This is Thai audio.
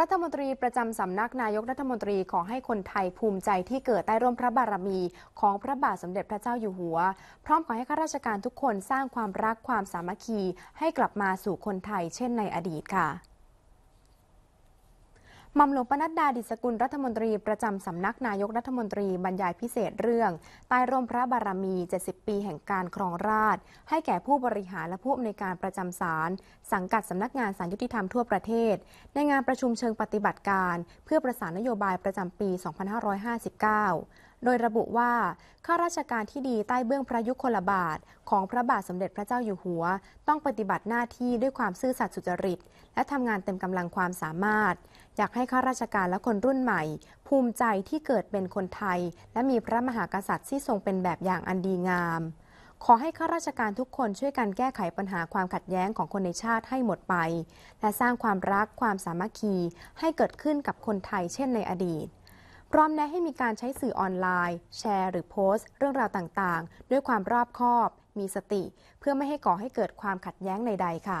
รัฐมนตรีประจำสำนักนายกรัฐมนตรีขอให้คนไทยภูมิใจที่เกิดใต้ร่มพระบารมีของพระบาทสมเด็จพระเจ้าอยู่หัว พร้อมขอให้ข้าราชการทุกคนสร้างความรักความสามัคคีให้กลับมาสู่คนไทยเช่นในอดีตค่ะมอมหลวงปนัดดาดิสกุลรัฐมนตรีประจำสำนักนายกรัฐมนตรีบรรยายพิเศษเรื่องใต้ร่มพระบารมี 70 ปีแห่งการครองราชให้แก่ผู้บริหารและผู้อำนวยการประจำศาลสังกัดสำนักงานสารยุติธรรมทั่วประเทศ ในงานประชุมเชิงปฏิบัติการเพื่อประสานนโยบายประจำปี 2559โดยระบุว่าข้าราชการที่ดีใต้เบื้องพระยุคลบาท ของพระบาทสมเด็จพระเจ้าอยู่หัว ต้องปฏิบัติหน้าที่ด้วยความซื่อสัตย์สุจริต และทำงานเต็มกำลังความสามารถ อยากให้ข้าราชการและคนรุ่นใหม่ ภูมิใจที่เกิดเป็นคนไทย และมีพระมหากษัตริย์ที่ทรงเป็นแบบอย่างอันดีงาม ขอให้ข้าราชการทุกคนช่วยกันแก้ไขปัญหาความขัดแย้งของคนในชาติให้หมดไป และสร้างความรักความสามัคคีให้เกิดขึ้นกับคนไทยเช่นในอดีตพร้อมแนะให้มีการใช้สื่อออนไลน์ แชร์หรือโพสต์ เรื่องราวต่างๆ ด้วยความรอบคอบ มีสติ เพื่อไม่ให้ก่อให้เกิดความขัดแย้งใดๆค่ะ